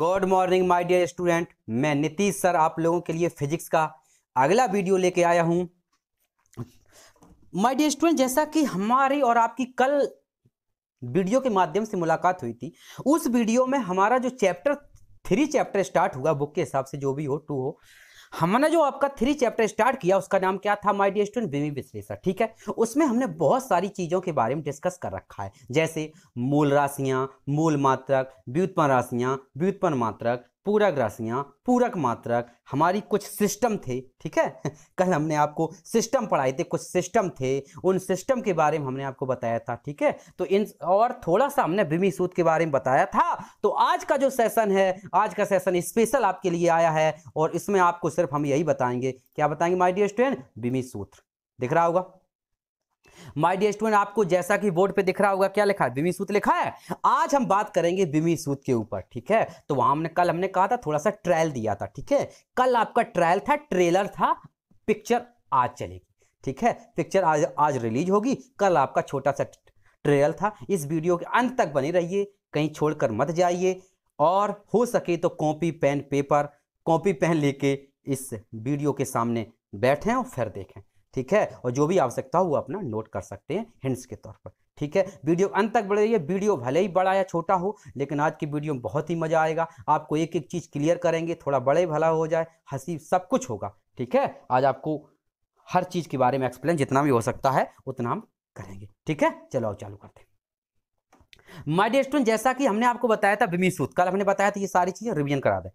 Good morning my dear student मैं Nitish sir आप लोगों के लिए फिजिक्स का अगला वीडियो लेके आया हूँ माय डियर स्टूडेंट जैसा कि हमारी और आपकी कल वीडियो के माध्यम से मुलाकात हुई थी उस वीडियो में हमारा जो चैप्टर थ्री चैप्टर स्टार्ट हुआ बुक के हिसाब से जो भी हो टू हो हमने जो आपका थ्री चैप्टर स्टार्ट किया उसका नाम क्या था माय डियर स्टूडेंट बीवी विश्लेषण ठीक है उसमें हमने बहुत सारी चीज़ों के बारे में डिस्कस कर रखा है जैसे मूल राशियाँ मूल मात्रक व्युत्पन्न राशियाँ व्युत्पन्न मात्रक पूरक राशियां पूरक मात्रक हमारी कुछ सिस्टम थे ठीक है कल हमने आपको सिस्टम पढ़ाए थे कुछ सिस्टम थे उन सिस्टम के बारे में हमने आपको बताया था ठीक है तो इन और थोड़ा सा हमने भूमि सूत के बारे में बताया था तो आज का जो सेशन है आज का सेशन स्पेशल आपके लिए आया है और इसमें आपको सिर्फ हम यही बताएंगे क्या बताएंगे माई डियर स्टूडेंट भूमि सूत्र दिख रहा होगा माय डियर स्टूडेंट आपको जैसा कि बोर्ड पे दिख रहा होगा क्या लिखा है बिमी सूत लिखा है आज हम बात करेंगे बिमी सूत के ऊपर ठीक है तो वहां हमने कल हमने कहा था थोड़ा सा ट्रायल दिया था ठीक है कल आपका ट्रायल था ट्रेलर था पिक्चर आज चलेगी ठीक है पिक्चर आज आज रिलीज होगी कल आपका छोटा सा ट्रेलर था इस वीडियो के अंत तक बने रहिए कहीं छोड़कर मत जाइए और हो सके तो copy pen paper copy pen लेके इस वीडियो के सामने बैठें और फिर देखें ठीक है और जो भी आवश्यकता हो वो अपना नोट कर सकते हैं हिंट्स के तौर पर ठीक है वीडियो अंत तक बढ़े है वीडियो भले ही बड़ा या छोटा हो लेकिन आज की वीडियो में बहुत ही मजा आएगा आपको एक एक चीज़ क्लियर करेंगे थोड़ा बड़े भला हो जाए हंसी सब कुछ होगा ठीक है आज आपको हर चीज़ के बारे में एक्सप्लेन जितना भी हो सकता है उतना हम करेंगे ठीक है चलो चालू करते हैं माय डियर स्टूडेंट जैसा कि हमने आपको बताया था विमी सूत्र कल हमने बताया था ये सारी चीज़ें रिवीजन करा दे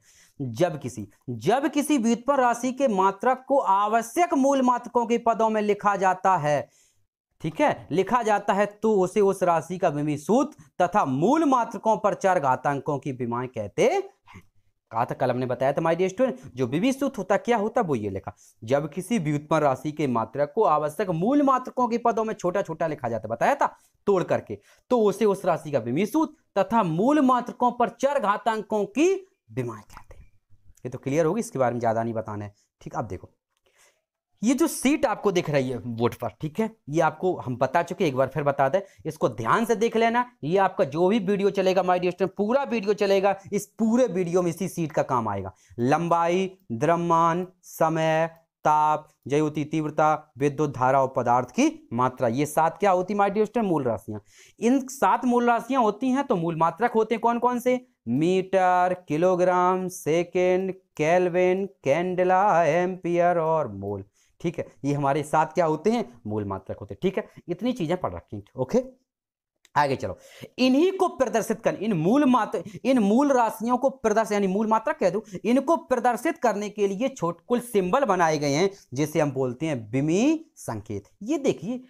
जब किसी जब किसी व्युत्पन्न राशि के मात्रक को आवश्यक मूल मात्रकों के पदों में लिखा जाता है ठीक है लिखा जाता है तो उसे उस राशि का विमी सूत्र तथा मूल मात्रकों पर चार घातांकों की बीमाएं कहते हैं कहा था कलम ने बताया था माई डियर स्टूडेंट जो विविशुत होता क्या होता वो ये लिखा जब किसी व्युत्पन्न राशि के मात्रक को आवश्यक मूल मात्रकों के पदों में छोटा छोटा लिखा जाता बताया था तोड़ करके तो उसे उस राशि का विमिसूत तथा मूल मात्रकों पर चर घातांकों की बीमारी कहते हैं ये तो क्लियर होगी इसके बारे में ज्यादा नहीं बताना है ठीक आप देखो ये जो सीट आपको दिख रही है बोर्ड पर ठीक है ये आपको हम बता चुके एक बार फिर बता दें इसको ध्यान से देख लेना ये आपका जो भी वीडियो चलेगा माय डियर स्टूडेंट पूरा वीडियो चलेगा इस पूरे वीडियो में इसी सीट का काम आएगा लंबाई द्रव्यमान समय ताप जयोति तीव्रता विद्युत धारा और पदार्थ की मात्रा ये सात क्या होती माय डियर स्टूडेंट मूल राशियां इन सात मूल राशियां होती हैं तो मूल मात्रक होते हैं कौन कौन से metre kilogram second kelvin candela ampere और मोल ठीक है ये हमारे साथ क्या होते हैं मूल मात्रक होते हैं ठीक है इतनी चीजें पढ़ रखी ओके आगे चलो इन्हीं को प्रदर्शित कर इन मूल मात्र इन मूल राशियों को प्रदर्शित यानी मूल मात्रा कह दो इनको प्रदर्शित करने के लिए छोट कुल सिंबल बनाए गए हैं जिसे हम बोलते हैं बिमी संकेत ये देखिए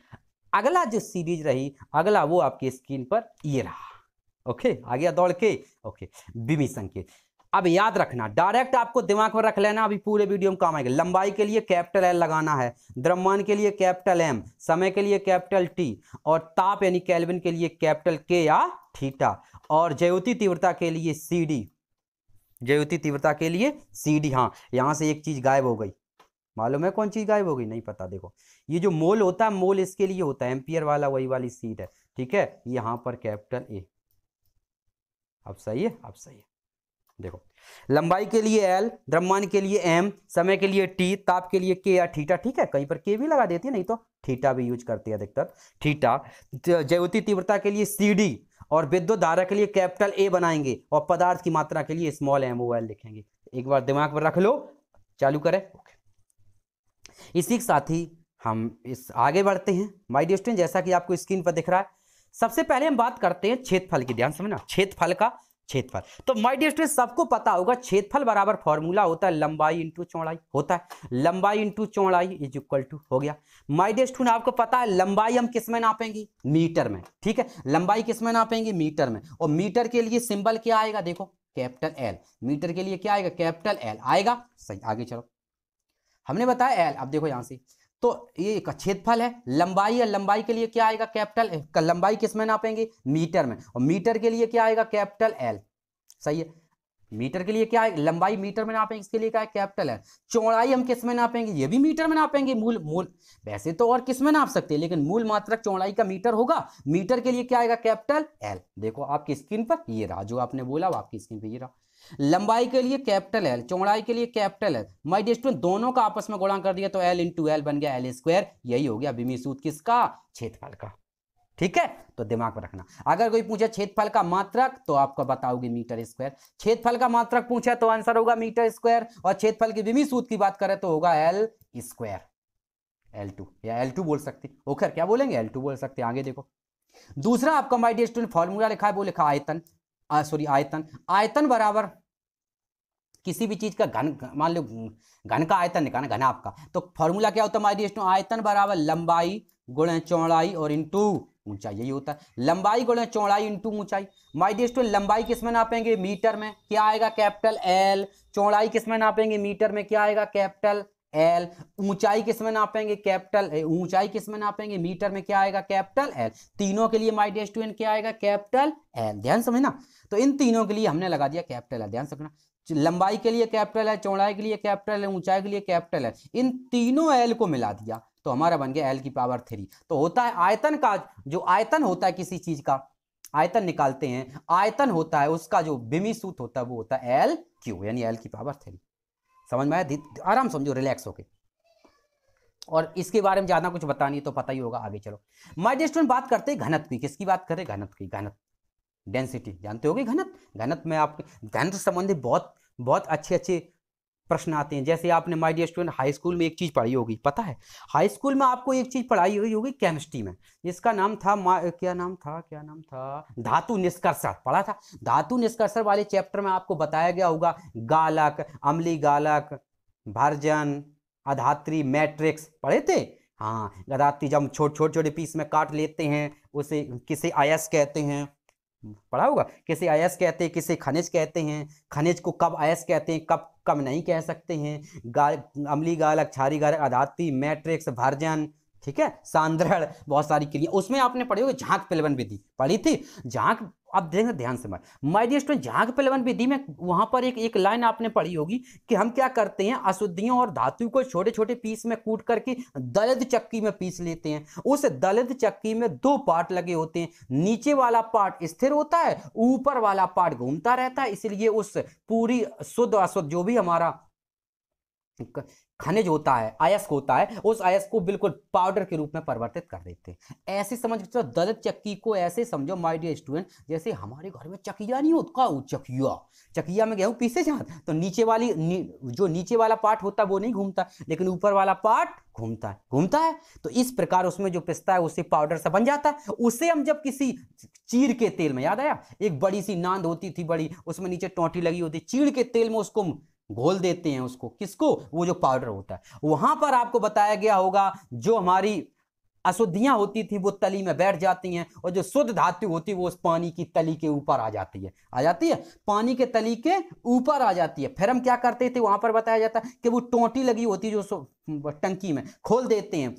अगला जो सीरीज रही अगला वो आपकी स्क्रीन पर ये रहा ओके आ गया दौड़ के ओके बिमी संकेत अब याद रखना डायरेक्ट आपको दिमाग में रख लेना अभी पूरे वीडियो में काम आएगा लंबाई के लिए कैपिटल एल लगाना है द्रव्यमान के लिए कैपिटल एम समय के लिए कैपिटल टी और ताप यानी कैलविन के लिए कैपिटल के या थीटा और जयोति तीव्रता के लिए सी डी जयोति तीव्रता के लिए सी डी हाँ यहां से एक चीज़ गायब हो गई मालूम है कौन चीज़ गायब हो गई नहीं पता देखो ये जो मोल होता है मोल इसके लिए होता है एम्पियर वाला वही वाली सीट है ठीक है यहां पर कैपिटल ए अब सही है अब सही है देखो लंबाई के लिए एल द्रव्यमान के लिए एम समय के लिए टी ताप के लिए के या थीटा ठीक है कहीं पर के भी लगा देती है नहीं तो थीटा भी यूज करती है अधिकतर थीटा जैवती तीव्रता के लिए सी डी और विद्युत धारा के लिए कैपिटल ए बनाएंगे और पदार्थ की मात्रा के लिए स्मॉल एम ओ एल लिखेंगे एक बार दिमाग पर रख लो चालू करें इसी के साथ ही हम इस आगे बढ़ते हैं माई स्टूडेंट जैसा कि आपको स्क्रीन पर दिख रहा है सबसे पहले हम बात करते हैं क्षेत्रफल की ध्यान समझना क्षेत्रफल का क्षेत्रफल तो माय डियर स्टूडेंट सबको पता होगा क्षेत्रफल बराबर फॉर्मूला होता है लंबाई इंटू चौड़ाई होता है लंबाई इंटू चौड़ाई इज इक्वल टू हो गया माय डियर स्टूडेंट आपको पता है लंबाई हम किस में नापेंगे मीटर में ठीक है लंबाई किस में नापेंगे मीटर में और मीटर के लिए सिंबल क्या आएगा देखो कैपिटल एल मीटर के लिए क्या आएगा कैपिटल एल आएगा सही आगे चलो हमने बताया एल अब देखो यहां से तो ये एक क्षेत्रफल है लंबाई और लंबाई के लिए क्या आएगा कैपिटल लंबाई किस में नापेंगे मीटर में और मीटर के लिए क्या आएगा कैपिटल एल सही है मीटर के लिए क्या है लंबाई मीटर में नापेंगे इसके लिए क्या है कैपिटल है चौड़ाई हम किस में नापेंगे ये भी मीटर में नापेंगे मूल मूल वैसे तो और किस में नाप सकते हैं लेकिन मूल मात्रक चौड़ाई का मीटर होगा मीटर के लिए क्या आएगा कैपिटल एल देखो आपकी स्क्रीन पर ये रहा जो आपने बोला वो आपकी स्क्रीन पर ये रहा लंबाई के लिए कैपिटल एल चौड़ाई के लिए कैपिटल एल माई डिस्टूडेंट दोनों का आपस में गुणा कर दिया तो एल इंटू एल बन गया एल स्क्वायर यही हो गया बिमी सूद किसका क्षेत्रफल का ठीक है तो दिमाग में रखना अगर कोई पूछे क्षेत्रफल का मात्रक तो आपको बताओगे मीटर स्क्वायर क्षेत्रफल का मात्रक पूछे तो आंसर होगा मीटर स्क्वायर और क्षेत्रफल की विमी सूद की बात करें तो होगा एल स्क्वायर एल टू या एल टू बोल सकते ओखर क्या बोलेंगे एल टू बोल सकते आगे देखो दूसरा आपका माइडी स्टूडेंट फॉर्मूला लिखा है वो लिखा आयतन सॉरी आयतन आयतन बराबर किसी भी चीज का घन मान लो घन का आयतन निकालना घन आपका तो फॉर्मूला क्या होता है हमारी आयतन बराबर लंबाई गुण चौड़ाई और इंटू ऊंचाई यही होता है लंबाई गुण चौड़ाई इंटू ऊंचाई माई डिस्टो लंबाई किसमें नापेंगे मीटर में क्या आएगा कैपिटल एल चौड़ाई किसमें नापेंगे मीटर में क्या आएगा कैपिटल एल ऊंचाई किस में नापेंगे कैपिटल ऊंचाई किस में नापेंगे मीटर में क्या आएगा कैपिटल एल तीनों के लिए माई डे स्टूडेंट क्या आएगा कैपिटल एल ध्यान समझना तो इन तीनों के लिए हमने लगा दिया कैपिटल एल ध्यान रखना लंबाई के लिए कैपिटल है चौड़ाई के लिए कैपिटल है ऊंचाई के लिए कैपिटल है इन तीनों एल को मिला दिया तो हमारा बन गया एल की पावर थ्री तो होता है आयतन का जो आयतन होता है किसी चीज का आयतन निकालते हैं आयतन होता है उसका जो बिमी सूत होता है वो होता है एल क्यू यानी एल की पावर थ्री समझ में आया आराम समझो रिलैक्स होके और इसके बारे में ज़्यादा कुछ बतानी है तो पता ही होगा आगे चलो माइडेस्टोन बात करते हैं घनत्व की किसकी बात करें घनत्व की घनत डेंसिटी जानते गए घनत घनत में आपके घनत्व संबंधित बहुत बहुत अच्छे अच्छे प्रश्न आते हैं जैसे आपने my dear student high school में एक चीज़ पढ़ाई होगी पता है हाई स्कूल में आपको एक चीज़ पढ़ाई हुई होगी केमिस्ट्री में जिसका नाम था मा क्या नाम था क्या नाम था धातु निष्कर्षण पढ़ा था धातु निष्कर्षण वाले चैप्टर में आपको बताया गया होगा गालक अमली गालक भर्जन अधात्री मैट्रिक्स पढ़े थे हाँ अधात्री जब छोटे छोटे छोटे पीस में काट लेते हैं उसे किसे आयस कहते हैं पढ़ा होगा किसे अयस कहते हैं किसे खनिज कहते हैं खनिज को कब आयस कहते हैं कब कम नहीं कह सकते हैं गाल अमली गाल अक्षारी गाल अदाती मैट्रिक्स भर्जन ठीक है सांद्रण बहुत सारी क्रिया उसमें आपने पढ़ी होगी झांक पिलवन विधि पढ़ी थी झांक आप देखें ध्यान से मैं माई डियर स्टूडेंट झांक पलवन विधि में वहाँ पर एक एक लाइन आपने पढ़ी होगी कि हम क्या करते हैं अशुद्धियों और धातु को छोटे छोटे पीस में कूट करके दलित चक्की में पीस लेते हैं उस दलित चक्की में दो पार्ट लगे होते हैं नीचे वाला पार्ट स्थिर होता है ऊपर वाला पार्ट घूमता रहता है इसलिए उस पूरी शुद्ध अशुद्ध जो भी हमारा खनिज होता है आयस्क होता है उस आयस को बिल्कुल पाउडर के रूप में परिवर्तित कर देते हैं ऐसे समझ तो दलित चक्की को ऐसे समझो माय डियर स्टूडेंट जैसे हमारे घर में चकिया नहीं होता वो चकिया चकिया में गेहूँ पीसे जाते तो नीचे वाली नी, जो नीचे वाला पार्ट होता है वो नहीं घूमता लेकिन ऊपर वाला पार्ट घूमता है घूमता है तो इस प्रकार उसमें जो पिसता है उससे पाउडर सा बन जाता है उसे हम जब किसी चीर के तेल में याद आया एक बड़ी सी नांद होती थी बड़ी उसमें नीचे टोंटी लगी होती चीड़ के तेल में उसको घोल देते हैं उसको किसको वो जो पाउडर होता है वहां पर आपको बताया गया होगा जो हमारी अशुद्धियां होती थी वो तली में बैठ जाती हैं और जो शुद्ध धातु होती है वो उस पानी की तली के ऊपर आ जाती है आ जाती है पानी के तली के ऊपर आ जाती है फिर हम क्या करते थे वहां पर बताया जाता है कि वो टोटी लगी होती है जो टंकी में खोल देते हैं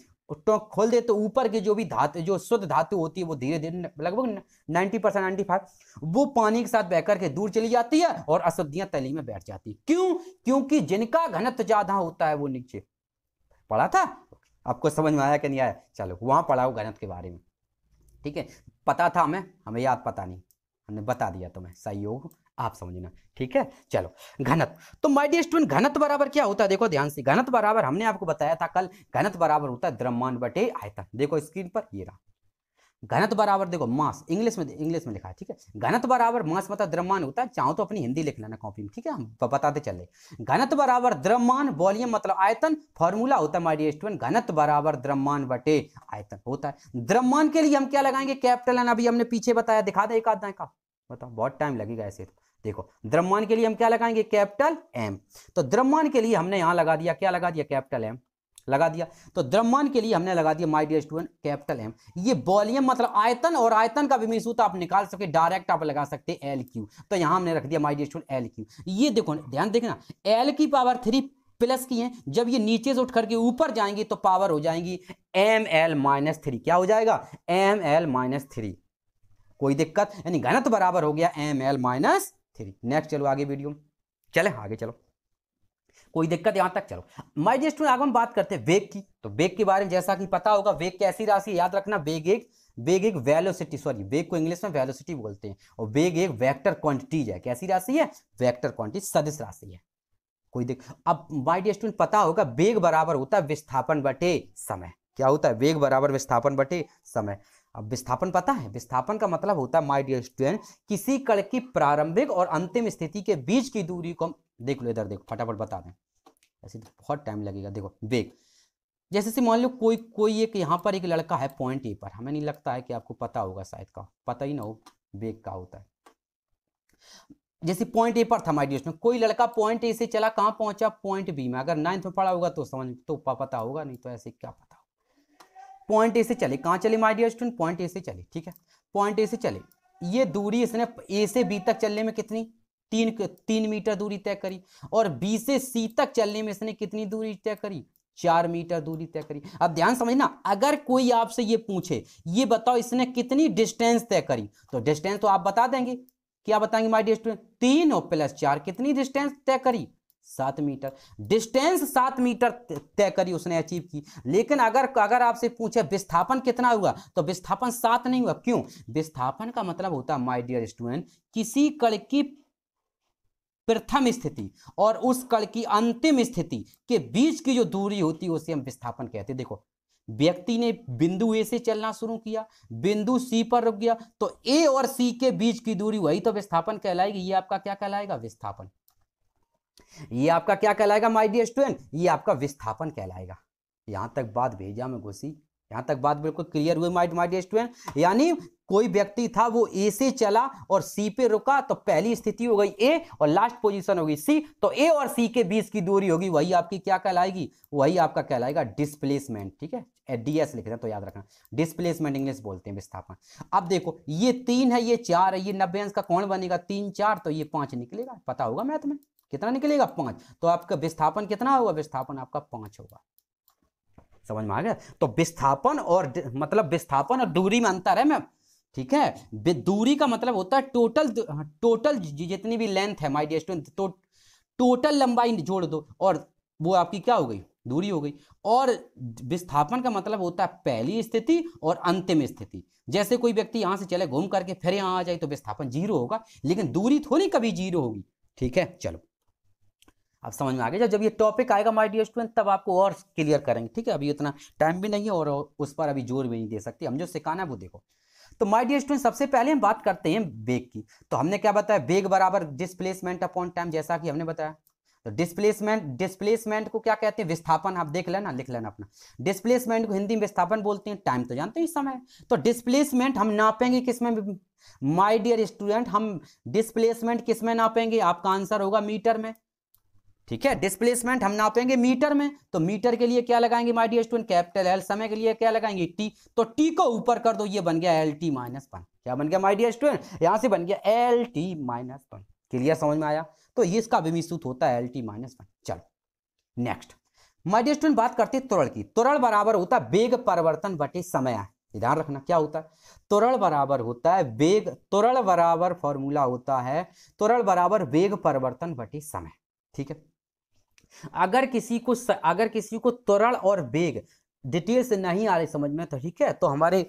टोंक खोल दे तो ऊपर की जो भी धातु जो शुद्ध धातु होती है वो धीरे धीरे लगभग नाइन्टी परसेंट नाइन्टी फाइव वो पानी के साथ बह के दूर चली जाती है और अशुद्धियां तली में बैठ जाती है क्यों क्योंकि जिनका घनत्व ज्यादा होता है वो नीचे पढ़ा था आपको समझ में आया कि नहीं आया चलो वहां पढ़ाओ घनत के बारे में ठीक है पता था हमें हमें याद पता नहीं हमने बता दिया तुम्हें सहयोग आप समझना ठीक है चलो घनत्व तो माय डियर स्टूडेंट घनत्व बराबर क्या होता है देखो ध्यान से घनत्व बराबर हमने आपको बताया था कल घनत्व बराबर होता है द्रव्यमान बटे आयतन देखो स्क्रीन पर ये रहा घनत्व बराबर देखो मास इंग्लिश में इंग्लिश में लिखा है ठीक है घनत्व बराबर मास मतलब द्रव्यमान होता है चाहो तो अपनी हिंदी लिख लेना कॉपी में ठीक है हम बताते चले घनत्व बराबर द्रव्यमान वॉल्यूम मतलब आयतन फॉर्मूला होता है माय डियर स्टूडेंट घनत्व बराबर द्रव्यमान बटे आयतन होता है द्रव्यमान के लिए हम क्या लगाएंगे कैपिटल एन अभी हमने पीछे बताया दिखा दे एक आधा का बताओ बहुत टाइम लगेगा ऐसे तो। देखो द्रव्यमान के लिए हम क्या लगाएंगे कैपिटल एम तो द्रव्यमान के लिए हमने यहां लगा दिया क्या लगा दिया कैपिटल एम लगा दिया तो द्रव्यमान के लिए हमने लगा दिया my dear student capital M ये वॉल्यूम मतलब आयतन और आयतन का विमीन सूत्र आप निकाल सके डायरेक्ट आप लगा सकते एल क्यू तो यहां हमने रख दिया my dear student L cube ये देखो ध्यान देखना एल की पावर थ्री प्लस की है जब ये नीचे से उठ करके ऊपर जाएंगी तो पावर हो जाएंगी एम एल माइनस थ्री क्या हो जाएगा एम एल माइनस थ्री कोई दिक्कत यानी घनत बराबर हो गया M L minus three next चलो आगे वीडियो चले आगे चलो कोई दिक्कत यहां तक चलो माई डियर स्टूडेंट आगे हम बात करते हैं वेग की तो वेग के बारे में जैसा कि पता होगा वेग कैसी राशि याद रखना वेग एक वेग एक वेलोसिटी सॉरी वेग को इंग्लिश में वेलोसिटी बोलते हैं और वेग एक वेक्टर क्वांटिटीज है कैसी राशि है वेक्टर क्वांटिटी सदस्य राशि है कोई देख अब माई डियर स्टूडेंट पता होगा वेग बराबर होता है विस्थापन बटे समय क्या होता है वेग बराबर विस्थापन बटे समय अब विस्थापन पता है विस्थापन का मतलब होता है माय डियर स्टूडेंट किसी कण की प्रारंभिक और अंतिम स्थिति के बीच की दूरी को हम देख लो इधर देखो फटाफट बता दें ऐसे तो बहुत टाइम लगेगा देखो वेग जैसे से मान लो कोई कोई एक यहाँ पर एक लड़का है पॉइंट ए पर हमें नहीं लगता है कि आपको पता होगा शायद का पता ही ना हो वेग का होता है जैसे पॉइंट ए पर था माइडियस में कोई लड़का पॉइंट ए से चला कहाँ पहुंचा पॉइंट बी में अगर नाइन्थ में पढ़ा होगा तो समझ तो पता होगा नहीं तो ऐसे क्या पॉइंट ए से चले कहाँ चले my dear student point A से चले ठीक है पॉइंट ए से चले ये दूरी इसने ए से बी तक चलने में कितनी तीन तीन मीटर दूरी तय करी और बी से सी तक चलने में इसने कितनी दूरी तय करी चार मीटर दूरी तय करी अब ध्यान समझना अगर कोई आपसे ये पूछे ये बताओ इसने कितनी डिस्टेंस तय करी तो डिस्टेंस तो आप बता देंगे क्या बताएंगे माई डियर स्टूडेंट तीन और प्लस चार कितनी डिस्टेंस तय करी सात मीटर डिस्टेंस सात मीटर तय करी उसने अचीव की लेकिन अगर अगर आपसे पूछे विस्थापन कितना हुआ तो विस्थापन सात नहीं हुआ क्यों विस्थापन का मतलब होता है माई डियर स्टूडेंट किसी कल की प्रथम स्थिति और उस कल की अंतिम स्थिति के बीच की जो दूरी होती है उसे हम विस्थापन कहते हैं देखो व्यक्ति ने बिंदु ए से चलना शुरू किया बिंदु सी पर रुक गया तो ए और सी के बीच की दूरी वही तो विस्थापन कहलाएगी ये आपका क्या कहलाएगा विस्थापन ये आपका क्या कहलाएगा माई डी स्टूडेंट ये आपका विस्थापन कहलाएगा यहाँ तक बात भेजा मैं घुसी यहाँ तक बात बिल्कुल क्लियर हुई माइड माइड स्टूडेंट यानी कोई व्यक्ति था वो ए से चला और सी पे रुका तो पहली स्थिति हो गई ए और लास्ट पोजीशन हो गई सी तो ए और सी के बीच की दूरी होगी वही आपकी क्या कहलाएगी वही आपका कहलाएगा डिस्प्लेसमेंट ठीक है डीएस लिखते हैं तो याद रखना डिस्प्लेसमेंट इंग्लिश बोलते हैं विस्थापन अब देखो ये तीन है ये चार है ये नब्बे अंश का कौन बनेगा तीन चार तो ये पांच निकलेगा पता होगा मैथ में कितना निकलेगा पांच तो आपका विस्थापन कितना होगा विस्थापन आपका पांच होगा समझ में आ गया तो विस्थापन और मतलब विस्थापन और दूरी में अंतर है मैम ठीक है दूरी का मतलब होता है टोटल हाँ, टोटल जितनी भी लेंथ है माई डियर स्टूडेंट तो टोटल लंबाई जोड़ दो और वो आपकी क्या हो गई दूरी हो गई और विस्थापन का मतलब होता है पहली स्थिति और अंतिम स्थिति जैसे कोई व्यक्ति यहां से चले घूम करके फिर यहां आ जाए तो विस्थापन जीरो होगा लेकिन दूरी थोड़ी कभी जीरो होगी ठीक है चलो आप समझ में आ गया जब जब ये टॉपिक आएगा माय डियर स्टूडेंट तब आपको और क्लियर करेंगे ठीक है अभी इतना टाइम भी नहीं है और उस पर अभी जोर भी नहीं दे सकते हम जो सिखाना है वो देखो तो माय डियर स्टूडेंट सबसे पहले हम बात करते हैं बेग की तो हमने क्या बताया बेग बराबर डिस्प्लेसमेंट अपॉन टाइम जैसा कि हमने बताया तो डिस्प्लेसमेंट डिस्प्लेसमेंट को क्या कहते हैं विस्थापन आप देख लेना लिख लेना अपना डिस्प्लेसमेंट को हिंदी में विस्थापन बोलते हैं टाइम तो जानते हैं इस समय तो डिस्प्लेसमेंट हम नापेंगे किसमें माय डियर स्टूडेंट हम डिस्प्लेसमेंट किसमें नापेंगे आपका आंसर होगा मीटर में ठीक है डिस्प्लेसमेंट हम नापेंगे मीटर में तो मीटर के लिए क्या लगाएंगे my dear student capital L समय के लिए क्या लगाएंगे टी तो टी को ऊपर कर दो ये बन गया एल टी माइनस वन क्या बन गया माई डी स्टूडेंट यहां से बन गया L T minus one clear समझ में आया तो ये इसका विमिसूत होता है एल टी माइनस वन चलो नेक्स्ट माई डी स्टूडेंट बात करते हैं की त्वरण बराबर होता है वेग परिवर्तन बटे समय ध्यान रखना क्या होता है तुरल बराबर होता है वेग तुरल बराबर फॉर्मूला होता है तुरल बराबर वेग परिवर्तन बटे समय ठीक है अगर किसी को अगर किसी को त्वरण और वेग डिटेल से नहीं आ रही समझ में तो ठीक है तो हमारे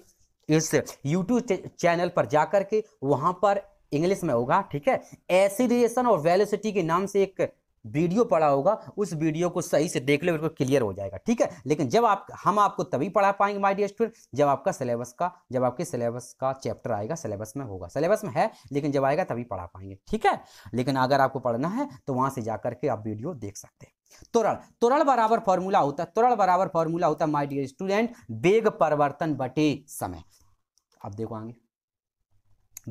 इस यूट्यूब चैनल पर जाकर के वहां पर इंग्लिश में होगा ठीक है एसिडिएशन और वेलोसिटी के नाम से एक वीडियो पढ़ा होगा उस वीडियो को सही से देख ले बिल्कुल क्लियर हो जाएगा ठीक है लेकिन जब आप हम आपको तभी पढ़ा पाएंगे माय डियर स्टूडेंट जब आपका सिलेबस का जब आपके सिलेबस का चैप्टर आएगा सिलेबस में होगा सिलेबस में है लेकिन जब आएगा तभी पढ़ा पाएंगे ठीक है लेकिन अगर आपको पढ़ना है तो वहां से जाकर के आप वीडियो देख सकते हैं त्वरण त्वरण बराबर फॉर्मूला होता है त्वरण बराबर फॉर्मूला होता है माई डियर स्टूडेंट वेग परिवर्तन बटे समय आप देखो आगे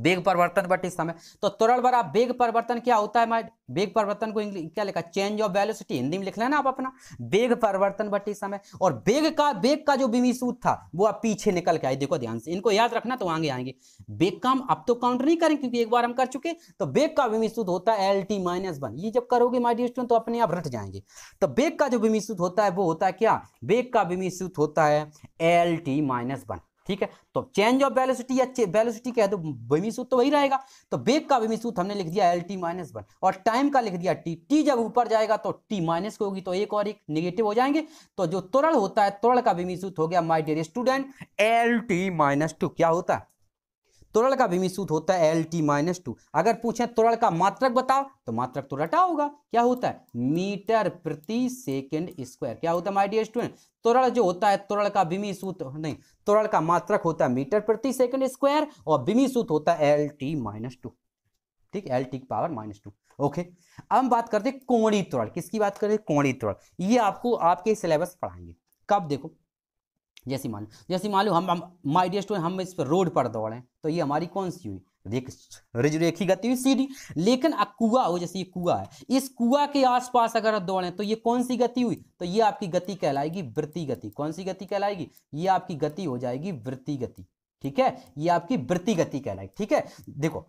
वेग परिवर्तन बट इस समय तो त्वरण बड़ा वेग परिवर्तन क्या होता है मैं वेग परिवर्तन को इंग्लिश क्या लिखा चेंज ऑफ वेलोसिटी हिंदी में लिख लेना आप अपना वेग परिवर्तन बट इस समय और वेग का वेग का जो बीमी सूत था वो आप पीछे निकल के आए देखो ध्यान से इनको याद रखना तो आगे आएंगे वेग का हम अब तो काउंट नहीं करेंगे क्योंकि एक बार हम कर चुके तो वेग का बीमी सूत होता है एल टी माइनस वन ये जब करोगे माई स्टूडेंट तो अपने आप रट जाएंगे तो वेग का जो बीमी सूत होता है वो होता है क्या वेग का बीमी सूत होता है एल टी माइनस वन ठीक है तो चेंज ऑफ वेलोसिटी या वेलोसिटी कह दो बेमी सूत्र तो वही रहेगा तो बेग का बेमी सूत्र हमने लिख दिया एल टी माइनस वन और टाइम का लिख दिया टी टी जब ऊपर जाएगा तो टी माइनस की होगी तो एक और एक निगेटिव हो जाएंगे तो जो त्वरण होता है त्वरण का बेमी सूत्र हो गया my dear student L T minus two क्या होता है तुरल का सूत्र होता है एल टी माइनस टू अगर पूछे तुरल का मात्रक बताओ तो मात्रक तो रटा होगा क्या होता है मीटर प्रति सेकेंड स्क्वायर क्या होता है माई डियर स्टूडेंट तुरल जो होता है तुरल का सूत्र नहीं तुरल का मात्रक होता है मीटर प्रति सेकेंड स्क्वायर और सूत्र होता है एल टी माइनस टू ठीक L T power minus two okay अब हम बात करते हैं कोणी तुरल किसकी बात करें कोणी तुरल ये आपको आपके सिलेबस पढ़ाएंगे कब देखो जैसे मान लो जैसे मान लो हम, माई डियर स्टूडेंट हम इस पर रोड पर दौड़ें तो ये हमारी कौन सी हुई रिज रेखी गति हुई सीधी लेकिन अब कुआ हो जैसे ये कुआ है इस कुआ के आसपास अगर आप दौड़ें तो ये कौन सी गति हुई तो ये आपकी गति कहलाएगी वृत्ति गति कौन सी गति कहलाएगी ये आपकी गति हो जाएगी वृत्ति गति ठीक है ये आपकी वृत्ति गति कहलाई ठीक है देखो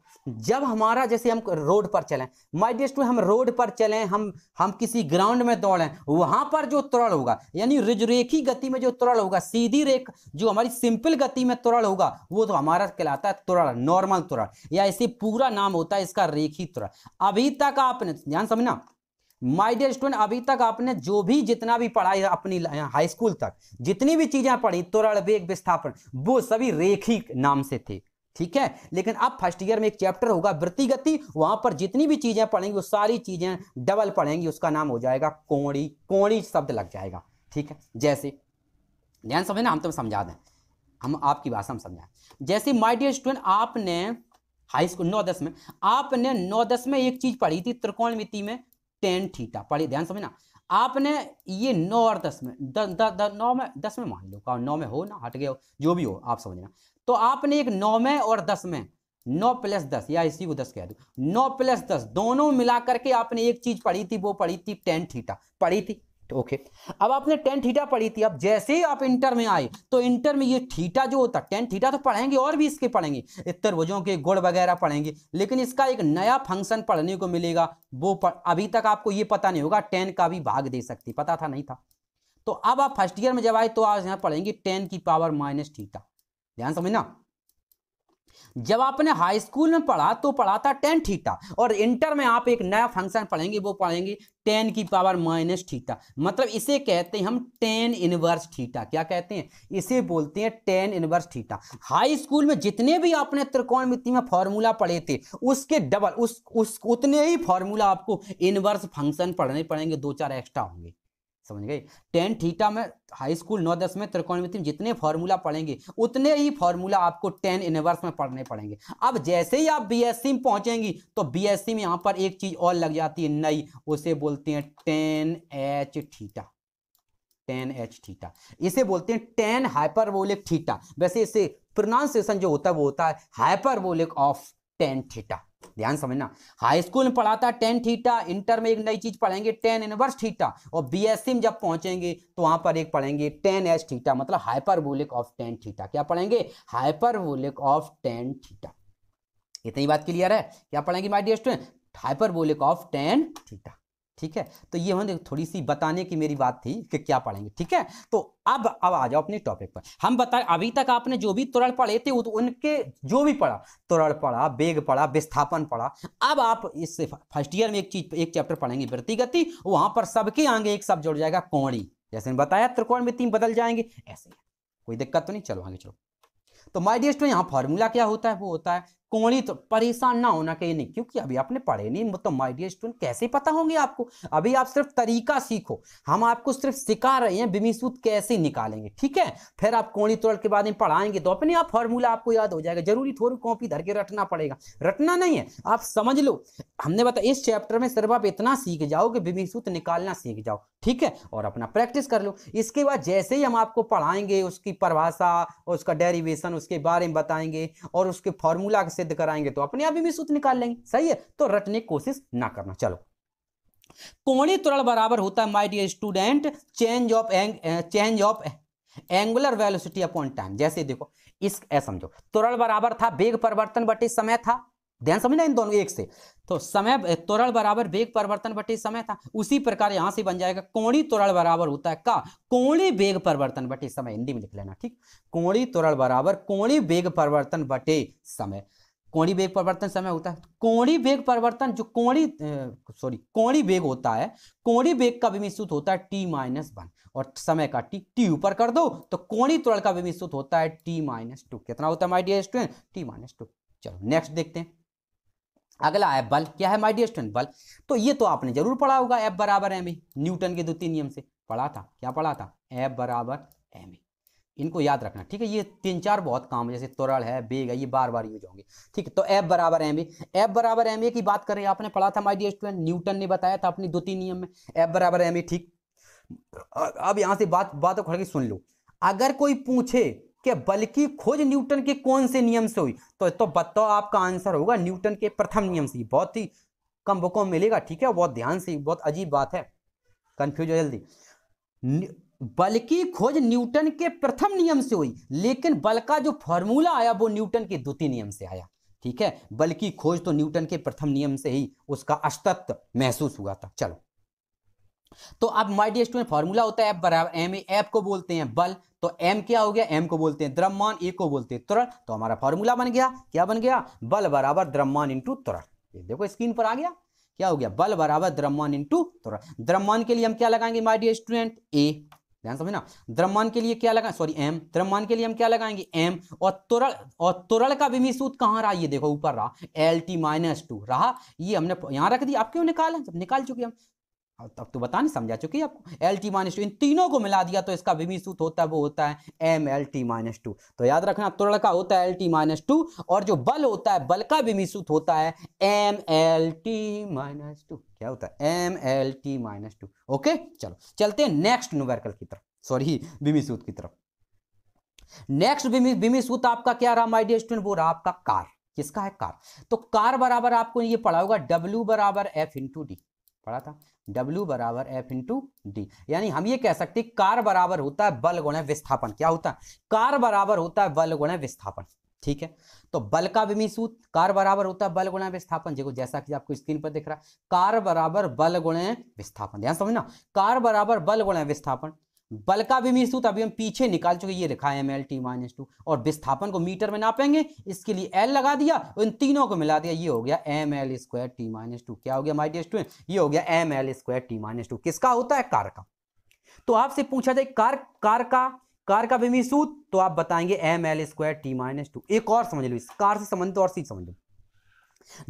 जब हमारा जैसे हम रोड पर चलें माय डियर हम रोड पर चलें हम हम किसी ग्राउंड में दौड़ें वहां पर जो तरल होगा यानी रिजरेखी गति में जो तरल होगा सीधी रेख जो हमारी सिंपल गति में तरल होगा वो तो हमारा कहलाता है त्वरण नॉर्मल त्वरण या इसे पूरा नाम होता है इसका रेखी त्वरण अभी तक आपने ध्यान समझना माय डियर स्टूडेंट अभी तक आपने जो भी जितना भी पढ़ाई अपनी हाई स्कूल तक जितनी भी चीजें पढ़ी तोरण वेग विस्थापन वो सभी रेखी नाम से थे ठीक है लेकिन अब फर्स्ट ईयर में एक चैप्टर होगा वृत्ति गति वहां पर जितनी भी चीजें पढ़ेंगी वो सारी चीजें डबल पढ़ेंगी उसका नाम हो जाएगा कोणी कोणी शब्द लग जाएगा ठीक है जैसे ध्यान समझे ना हम तुम्हें तो समझा दें हम आपकी भाषा में समझाएं जैसे माय डियर स्टूडेंट आपने हाई स्कूल नौ दस में आपने नौ दस में एक चीज पढ़ी थी त्रिकोणमिति में टेन थीटा पढ़िए ध्यान समझना आपने ये नौ और दस में द, द, द, नौ में दस में मान लो कहा नौ में हो ना हट गया हो जो भी हो आप समझना तो आपने एक नौ में और दस में नौ प्लस दस या इसी को दस कह दो नौ प्लस दस दोनों मिला करके आपने एक चीज पढ़ी थी वो पढ़ी थी टेन थीटा पढ़ी थी ओके अब आपने टेन थीटा पढ़ी थी अब जैसे ही आप इंटर में आए तो इंटर में ये थीटा जो होता टेन थीटा तो पढ़ेंगे और भी इसके पढ़ेंगे इतर त्रिभुजों के गुड़ वगैरह पढ़ेंगे लेकिन इसका एक नया फंक्शन पढ़ने को मिलेगा वो पढ़, अभी तक आपको ये पता नहीं होगा टेन का भी भाग दे सकती पता था नहीं था तो अब आप फर्स्ट ईयर में जब आए तो आज यहाँ पढ़ेंगे टेन की पावर माइनस थीटा ध्यान समझना जब आपने हाई स्कूल में पढ़ा तो पढ़ा था टेन थीटा और इंटर में आप एक नया फंक्शन पढ़ेंगे वो पढ़ेंगे टेन की पावर माइनस थीटा मतलब इसे कहते हैं हम टेन इनवर्स थीटा क्या कहते हैं इसे बोलते हैं tan inverse theta high school में जितने भी आपने त्रिकोणमिति में फॉर्मूला पढ़े थे उसके डबल उस, उस उतने ही फॉर्मूला आपको इनवर्स फंक्शन पढ़ने पड़ेंगे दो चार एक्स्ट्रा होंगे समझ गए टेन थीटा में हाई स्कूल नौ दस में त्रिकोणमिति में जितने फॉर्मूला पढ़ेंगे उतने ही फॉर्मूला आपको टेन इनवर्स में पढ़ने पड़ेंगे अब जैसे ही आप बीएससी में पहुंचेंगी तो बीएससी में यहां पर एक चीज और लग जाती है नई उसे बोलते हैं tan H theta tan H theta इसे बोलते हैं टेन हाइपरबोलिक थीटा वैसे इसे प्रोनाउंसिएशन जो होता है वो होता है हाइपरबोलिक ऑफ टेन थीटा ध्यान समझना हाई स्कूल में पढ़ाता टेन थीटा इंटर में एक नई चीज पढ़ेंगे टेन इनवर्स थीटा और बीएससी में जब पहुंचेंगे तो वहां पर एक पढ़ेंगे टेन एच थीटा मतलब हाइपरबोलिक ऑफ टेन थीटा क्या पढ़ेंगे हाइपरबोलिक ऑफ टेन थीटा इतनी बात क्लियर है क्या पढ़ेंगे my dear student hyperbolic of tan theta ठीक है तो ये होने थोड़ी सी बताने की मेरी बात थी कि क्या पढ़ेंगे ठीक है तो अब अब आ जाओ अपने टॉपिक पर हम बताए अभी तक आपने जो भी त्वरण पढ़े थे तो उनके जो भी पढ़ा त्वरण पढ़ा बेग पढ़ा विस्थापन पढ़ा अब आप इस फर्स्ट ईयर में एक चीज एक चैप्टर पढ़ेंगे वृत्ति गति वहां पर सबके आगे एक शब्द जुड़ जाएगा कौड़ी जैसे बताया त्रिकोण में तीन बदल जाएंगे ऐसे कोई दिक्कत तो नहीं चलो आगे चलो तो माई डियर यहाँ फॉर्मूला क्या होता है वो होता है कोणित तो परेशान ना होना कहीं नहीं क्योंकि अभी आपने पढ़े नहीं तो माय डियर स्टूडेंट कैसे पता होंगे आपको अभी आप सिर्फ तरीका सीखो हम आपको सिर्फ सिखा रहे हैं बिमी सूत कैसे निकालेंगे ठीक है फिर आप कोणित त्वरण के बाद में पढ़ाएंगे तो अपने आप फॉर्मूला आपको याद हो जाएगा जरूरी थोड़ी कॉपी धर के रटना पड़ेगा रटना नहीं है आप समझ लो हमने बताया इस चैप्टर में सिर्फ आप इतना सीख जाओ कि बिमी सूत निकालना सीख जाओ ठीक है और अपना प्रैक्टिस कर लो इसके बाद जैसे ही हम आपको पढ़ाएंगे उसकी परिभाषा उसका डेरिवेशन उसके बारे में बताएंगे और उसके फॉर्मूला सिद्ध कराएंगे तो अपने आप ही सूत्र निकाल लेंगे सही है तो रटने की कोशिश ना करना चलो कोणी त्वरण बराबर होता है my dear student change of ang change of angular velocity upon time जैसे देखो इस समझो त्वरण बराबर था वेग परिवर्तन बटे समय था ध्यान समझना इन दोनों एक से तो समय त्वरण बराबर वेग परिवर्तन बटे समय था उसी प्रकार यहां से बन जाएगा कोणी त्वरण बराबर होता है का कोणी वेग परिवर्तन बटे समय हिंदी में लिख लेना ठीक कोणी त्वरण बराबर कोणी वेग परिवर्तन बटे समय कोणी वेग परिवर्तन समय होता है तो कोणी वेग परिवर्तन जो कोणी सॉरी कोणी वेग होता है कोणी वेग का विमिश्रुत होता है टी माइनस वन और समय का टी टी ऊपर कर दो तो कोणी त्वरण का विमिश्रुत होता है टी माइनस टू कितना होता है my dear student T minus two चलो नेक्स्ट देखते हैं अगला है बल क्या है माई डियर स्टूडेंट बल तो ये तो आपने जरूर पढ़ा होगा एफ बराबर एम ए न्यूटन के द्वितीय नियम से पढ़ा था क्या पढ़ा था एफ बराबर एम ए इनको याद रखना ठीक है ये तीन चार बहुत काम है जैसे तोरल है बेग है ये बार बार यूज होंगे ठीक है तो एफ बराबर एम ए एफ बराबर एम ए की बात करें आपने पढ़ा था माई डियर स्टूडेंट न्यूटन ने बताया था अपने दो तीन नियम में एफ बराबर एम ए ठीक अब यहां से बात बातों खड़ के सुन लो अगर कोई पूछे कि बल की खोज न्यूटन के कौन से नियम से हुई तो तो बताओ आपका आंसर होगा न्यूटन के प्रथम नियम से बहुत ही कम बुकों मिलेगा ठीक है बहुत ध्यान से बहुत अजीब बात है कंफ्यूज हो जल्दी बल की खोज न्यूटन के प्रथम नियम से हुई लेकिन बल का जो फॉर्मूला आया वो न्यूटन के द्वितीय नियम से आया ठीक है बल की खोज तो न्यूटन के प्रथम नियम से ही उसका अस्तित्व महसूस हुआ था चलो तो अब माई डी स्टूडेंट फॉर्मूला होता है एफ बराबर एम एफ को बोलते हैं बल तो एम क्या हो गया एम को बोलते हैं द्रव्यमान ए को बोलते हैं त्वरण तो हमारा फॉर्मूला बन गया क्या बन गया बल बराबर द्रव्यमान इंटू त्वरण देखो स्क्रीन पर आ गया क्या हो गया बल बराबर द्रव्यमान इंटू त्वरण द्रव्यमान के लिए हम क्या लगाएंगे माई डी स्टूडेंट ए ध्यान समझे ना द्रव्यमान के लिए क्या लगा सॉरी एम द्रव्यमान के लिए हम क्या लगाएंगे एम और तुरल और तुरल का विमी सूत्र कहाँ रहा ये देखो ऊपर रहा एल टी माइनस टू रहा ये हमने यहाँ रख दिया आप क्यों निकाल निकाल चुके हम तब तो बता नहीं समझा चुकी आपको एल टी माइनस टू इन तीनों को मिला दिया तो इसका विमी सूत्र होता है वो होता है M L T minus two तो याद रखना तुरड़ का होता है एल टी माइनस टू और जो बल होता है बल का विमी सूत्र होता है M L T minus two क्या होता है M L T minus two okay चलो चलते हैं नेक्स्ट नुबेरकल की तरफ सॉरी विमी सूत्र की तरफ नेक्स्ट विमी सूत्र आपका क्या रहा माइडियर स्टूडेंट वो रहा आपका कार किसका है कार तो कार बराबर आपको ये पढ़ा होगा डब्ल्यू बराबर एफ इंटू डी पढ़ा था W बराबर F इंटू डी यानी हम ये कह सकते कार बराबर होता है बल गुण विस्थापन क्या होता है कार बराबर होता है बल गुण विस्थापन ठीक है तो बल का विमी सूत कार बराबर होता है बल गुण विस्थापन देखो जैसा कि आपको स्क्रीन पर दिख रहा है कार बराबर बल गुण विस्थापन ध्यान समझना कार बराबर बल गुण विस्थापन बल का भी मीस अभी हम पीछे निकाल चुके ये लिखा है M L T minus two और विस्थापन को मीटर में नापेंगे इसके लिए एल लगा दिया इन तीनों को मिला दिया ये हो गया M L square T minus two क्या हो गया माई टू स्टूडेंट ये हो गया M L square T minus two किसका होता है कार का तो आपसे पूछा जाए कार कार का कार का भी मीसूत तो आप बताएंगे M L square T minus two एक और समझ लो इस कार से संबंधित और सीख समझ लो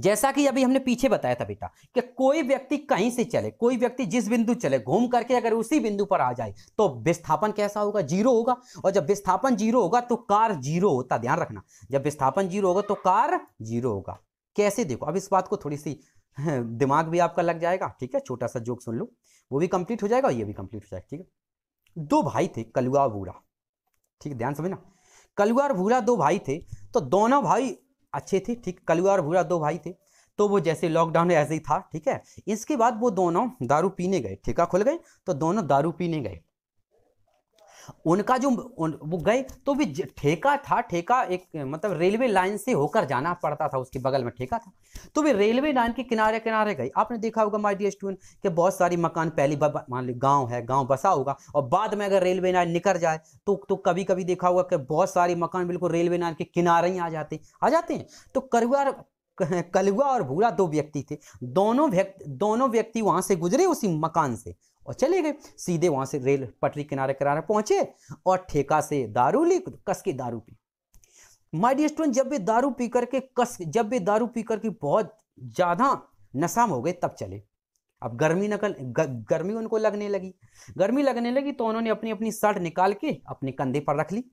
जैसा कि अभी हमने पीछे बताया था बेटा कि कोई व्यक्ति कहीं से चले कोई व्यक्ति जिस बिंदु चले घूम करके अगर उसी बिंदु पर आ जाए तो विस्थापन कैसा होगा जीरो होगा और जब विस्थापन जीरो होगा तो कार जीरो होता ध्यान रखना जब विस्थापन जीरो होगा तो कार जीरो होगा कैसे देखो अब इस बात को थोड़ी सी हाँ, दिमाग भी आपका लग जाएगा ठीक है छोटा सा जोक सुन लो वो भी कंप्लीट हो जाएगा ये भी कंप्लीट हो जाएगा ठीक है दो भाई थे कलुआ बूढ़ा ठीक है ध्यान समझना कलुआ और भूरा दो भाई थे तो दोनों भाई अच्छे थे ठीक कलुआ और भूरा दो भाई थे तो वो जैसे लॉकडाउन ऐसे ही था ठीक है इसके बाद वो दोनों दारू पीने गए ठेका खुल गए तो दोनों दारू पीने गए उनका जो उन, वो गए तो भी ठेका था ठेका एक मतलब रेलवे लाइन से होकर जाना पड़ता था उसके बगल में ठेका था तो वे रेलवे लाइन के किनारे किनारे गए आपने देखा होगा माई डी स्टूडेंट कि बहुत सारी मकान पहली बार मान ली गाँव है गाँव बसा होगा और बाद में अगर रेलवे लाइन निकल जाए तो तो कभी कभी देखा होगा कि बहुत सारे मकान बिल्कुल रेलवे लाइन के किनारे ही आ जाते आ जाते हैं तो करुआ कलुआ और भूरा दो व्यक्ति थे दोनों व्यक्ति दोनों व्यक्ति वहां से गुजरे उसी मकान से और चले गए सीधे वहां से रेल पटरी किनारे किनारे पहुंचे और ठेका से दारू ली कस के दारू पी माई डियर स्टूडेंट जब वे दारू पी करके कस जब वे दारू पी करके बहुत ज़्यादा नशा हो गए तब चले अब गर्मी नकल ग, गर्मी उनको लगने लगी गर्मी लगने लगी तो उन्होंने अपनी अपनी शर्ट निकाल के अपने कंधे पर रख ली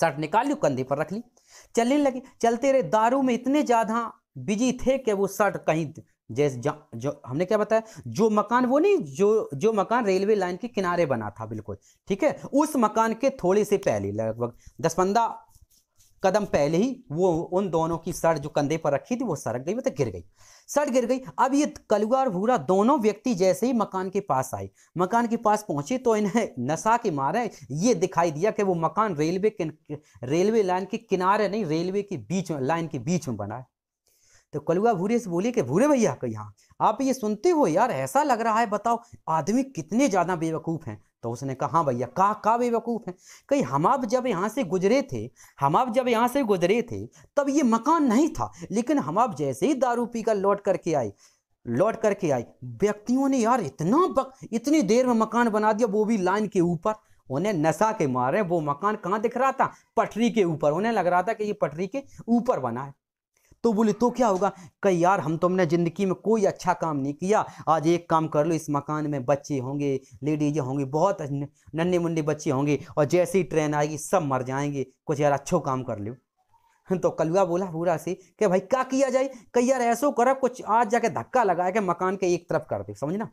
शर्ट निकाल ली कंधे पर रख ली चलने लगे चलते रहे दारू में इतने ज़्यादा बिजी थे कि वो शर्ट कहीं जैसे जो, जो हमने क्या बताया जो मकान वो नहीं जो जो मकान रेलवे लाइन के किनारे बना था बिल्कुल ठीक है उस मकान के थोड़े से पहले लगभग दस पंद्रह कदम पहले ही वो उन दोनों की सड़ जो कंधे पर रखी थी वो सड़क गई मतलब गिर गई सड़ गिर गई अब ये कलुआ और भूरा दोनों व्यक्ति जैसे ही मकान के पास आए मकान के पास पहुंचे तो इन्हें नशा के मारे ये दिखाई दिया कि वो मकान रेलवे रेलवे लाइन के किनारे नहीं रेलवे के बीच लाइन के बीच में बना है तो कलुआ भूरे से बोली कि भूरे भैया के यहाँ आप ये सुनते हो यार ऐसा लग रहा है बताओ आदमी कितने ज़्यादा बेवकूफ़ हैं तो उसने कहा हाँ भैया का का बेवकूफ़ हैं कहीं हम आप जब यहाँ से गुजरे थे हम आप जब यहाँ से गुजरे थे तब ये मकान नहीं था लेकिन हम आप जैसे ही दारू पीकर लौट करके आए लौट करके आए व्यक्तियों ने यार इतना बक, इतनी देर में मकान बना दिया वो भी लाइन के ऊपर उन्हें नशा के मारे वो मकान कहाँ दिख रहा था पटरी के ऊपर उन्हें लग रहा था कि ये पटरी के ऊपर बना है तो बोले तो क्या होगा कई यार हम तुमने तो ज़िंदगी में कोई अच्छा काम नहीं किया आज एक काम कर लो इस मकान में बच्चे होंगे लेडीज होंगे बहुत नन्हे मुन्ने बच्चे होंगे और जैसे ही ट्रेन आएगी सब मर जाएंगे कुछ यार अच्छो काम कर लो तो कलुआ बोला बुरा से कि भाई क्या किया जाए कई यार ऐसो करो कुछ आज जाके धक्का लगा के मकान के एक तरफ कर दे समझना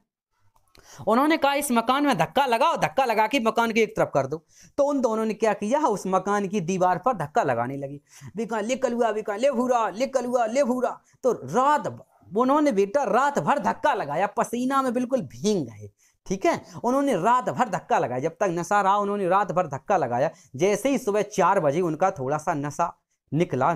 उन्होंने कहा इस मकान में धक्का लगाओ धक्का लगा के मकान की एक तरफ कर दो तो उन दोनों ने क्या किया उस मकान की दीवार पर धक्का लगाने लगी बिका ले हुआ बिका ले भूरा ले हुआ ले भूरा तो रात उन्होंने बेटा रात भर धक्का लगाया पसीना में बिल्कुल भींग गए ठीक है उन्होंने रात भर धक्का लगाया जब तक नशा रहा उन्होंने रात भर धक्का लगाया जैसे ही सुबह चार बजे उनका थोड़ा सा नशा निकला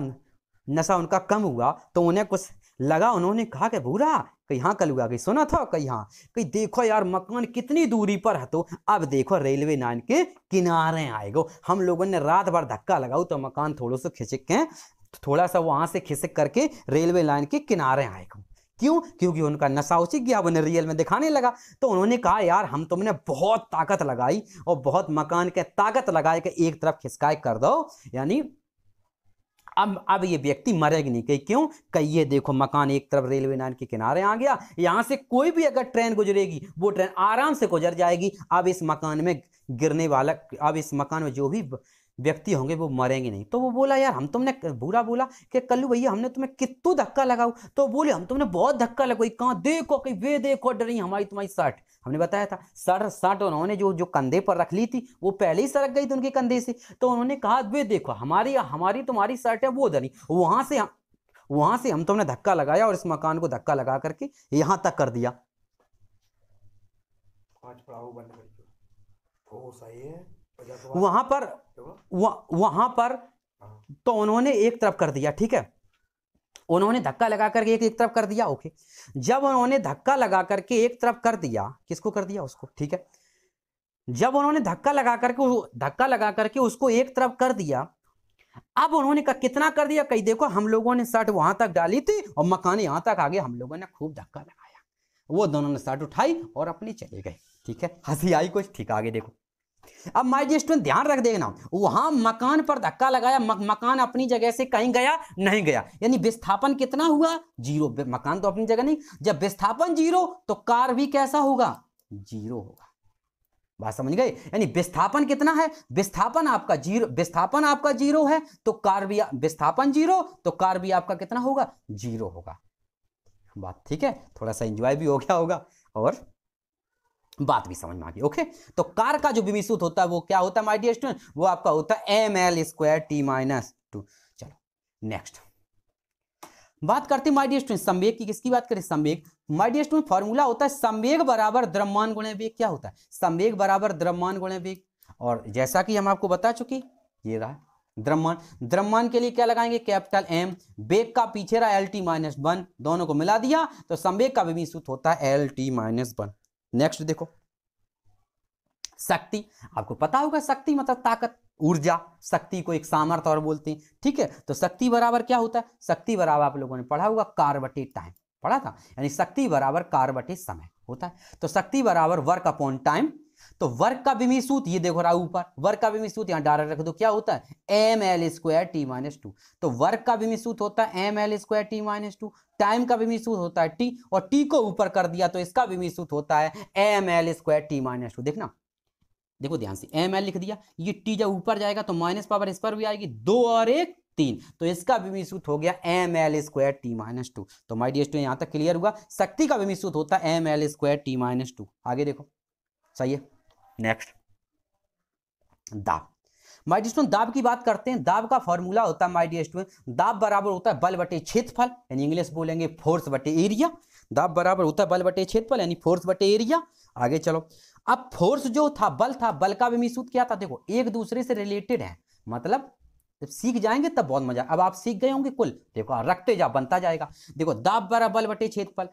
नशा उनका कम हुआ तो उन्हें कुछ लगा उन्होंने कहा कि भूरा कहीं हाँ कल हुआ कहीं सुना था कहीं हाँ कहीं देखो यार मकान कितनी दूरी पर है तो अब देखो रेलवे लाइन के किनारे आएगो हम लोगों ने रात भर धक्का लगाओ तो मकान थोड़ा सा खिसक के थोड़ा सा वहाँ से खिसक करके रेलवे लाइन के किनारे आएगो क्यों क्योंकि उनका नशा उचित गया उन्हें रियल में दिखाने लगा तो उन्होंने कहा यार हम तुमने तो बहुत ताकत लगाई और बहुत मकान के ताकत लगाए कि एक तरफ खिसकाए कर दो यानी अब अब ये व्यक्ति मरेगी नहीं कहीं क्यों कही ये देखो मकान एक तरफ रेलवे लाइन के किनारे आ गया यहाँ से कोई भी अगर ट्रेन गुजरेगी वो ट्रेन आराम से गुजर जाएगी अब इस मकान में गिरने वाला अब इस मकान में जो भी व्यक्ति होंगे वो मरेंगे नहीं तो वो बोला यार हम तुमने बुरा बोला कि कल्लू भैया हमने तुम्हें कितु धक्का लगाओ तो बोले हम तुमने बहुत धक्का लगाई कहाँ देखो कहीं वे देखो डरी हमारी तुम्हारी शर्ट हमने बताया था सर शर्ट उन्होंने जो जो कंधे पर रख ली थी वो पहले ही सरक गई थी उनके कंधे से तो उन्होंने कहा वे देखो हमारी हमारी तुम्हारी शर्ट है वो डरी वहाँ से हम वहाँ से हम तुमने धक्का लगाया और इस मकान को धक्का लगा करके यहाँ तक कर दिया पांच पड़ाव बंद कर सही है वहां पर वह, वहां पर तो उन्होंने एक तरफ कर दिया ठीक है उन्होंने धक्का लगा करके एक एक तरफ कर दिया ओके जब उन्होंने धक्का लगा करके एक तरफ कर दिया किसको कर दिया उसको ठीक है जब उन्होंने धक्का लगा करके धक्का लगा करके उसको एक तरफ कर दिया अब उन्होंने कहा कितना कर दिया कही देखो हम लोगों ने शर्ट वहां तक डाली थी और मकान यहां तक आ गए हम लोगों ने खूब धक्का लगाया वो दोनों ने शर्ट उठाई और अपनी चले गए ठीक है हंसी आई कुछ ठीक आगे देखो अब माय डियर स्टूडेंट ध्यान रख देना वहां मकान पर धक्का लगाया मक, मकान अपनी जगह से कहीं गया नहीं गया यानी विस्थापन कितना हुआ जीरो मकान तो अपनी जगह नहीं जब विस्थापन जीरो तो कार भी कैसा होगा जीरो होगा बात समझ गए यानी विस्थापन कितना है विस्थापन आपका जीरो विस्थापन आपका जीरो है तो कार भी विस्थापन जीरो तो कार भी आपका कितना होगा जीरो होगा बात ठीक है थोड़ा सा एंजॉय भी हो गया होगा और बात भी समझ में आ गई ओके तो कार का जो विमिसूत होता है वो क्या होता है माई डियर स्टूडेंट वो आपका होता है M L square T minus two चलो नेक्स्ट बात करते हैं माई डियर स्टूडेंट संवेग की किसकी बात करें संवेग माई डियर स्टूडेंट फॉर्मूला होता है संवेग बराबर द्रव्यमान गुणे वेग क्या होता है संवेग बराबर द्रव्यमान गुणे वेग और जैसा कि हम आपको बता चुके ये रहा द्रव्यमान द्रव्यमान के लिए क्या लगाएंगे कैपिटल एम वेग का पीछे रहा एल टी माइनस वन दोनों को मिला दिया तो संवेग का विमी होता है L T minus one next देखो शक्ति आपको पता होगा शक्ति मतलब ताकत ऊर्जा शक्ति को एक सामर्थ्य और बोलते हैं ठीक है तो शक्ति बराबर क्या होता है शक्ति बराबर आप लोगों ने पढ़ा होगा कार्बटे टाइम पढ़ा था यानी शक्ति बराबर कार्बटे समय होता है तो शक्ति बराबर वर्क अपॉन टाइम तो वर्ग का विमी सूत ये देखो रहा ऊपर वर्ग का विमी सूत यहाँ डायरेक्ट रख दो क्या होता है M L square T minus two तो वर्ग का विमी सूत होता है M L square T minus two time का विमी सूत होता है टी और टी को ऊपर कर दिया तो इसका विमी सूत होता है M L square T minus two देखना देखो ध्यान से एम एल लिख दिया ये टी जब ऊपर जाएगा तो माइनस पावर इस पर भी आएगी दो और एक तीन तो इसका विमी विमीसूत हो गया M L square T minus two तो माइडियस टू यहां तक क्लियर हुआ शक्ति का विमी विमीसूत होता है M L square T minus two आगे देखो सही है नेक्स्ट दाब माई डियर स्टूडेंट दाब की बात करते हैं दाब का फॉर्मूला होता है माई डियर स्टूडेंट दाब बराबर होता है बल बटे क्षेत्रफल यानी इंग्लिश बोलेंगे फोर्स बटे एरिया दाब बराबर होता है बल बटे क्षेत्रफल यानी फोर्स बटे एरिया आगे चलो अब फोर्स जो था बल था बल का भी मिसूत क्या था देखो एक दूसरे से रिलेटेड है मतलब जब सीख जाएंगे तब बहुत मजा अब आप सीख गए होंगे कुल देखो रखते जा बनता जाएगा देखो दाब बरा बल बटे छेद पल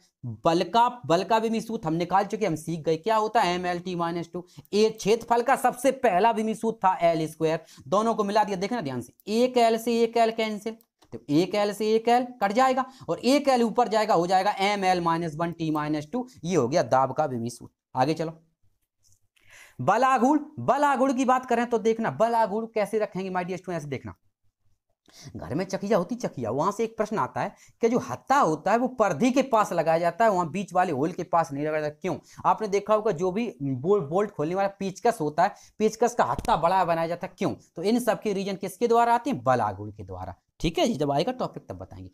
बल का बल का विमी सूत्र हम निकाल चुके हम सीख गए क्या होता है M L T minus two एक फल का सबसे पहला विमी सूत्र था एल स्क्वायर दोनों को मिला दिया देखे ना ध्यान से एक एल से एक एल कैंसिल तो एक एल से एक एल कट जाएगा और एक एल ऊपर जाएगा हो जाएगा M L minus one T minus two ये हो गया दाब का विमी सूत्र आगे चलो बलागुड़ बलागुड़ की बात करें तो देखना बलागुड़ कैसे रखेंगे माई स्टूडेंट देखना घर में चकिया होती चकिया वहां से एक प्रश्न आता है कि जो हत्ता होता है वो पर्दी के पास लगाया जाता है वहां बीच वाले होल के पास नहीं लगाया जाता क्यों आपने देखा होगा जो भी बो, बोल्ट खोलने वाला पेचकस होता है पेचकस का हत्ता बड़ा बनाया जाता है क्यों तो इन सबके रीजन किसके द्वारा आते हैं बलागुड़ के द्वारा ठीक है जी जब आएगा टॉपिक तब बताएंगे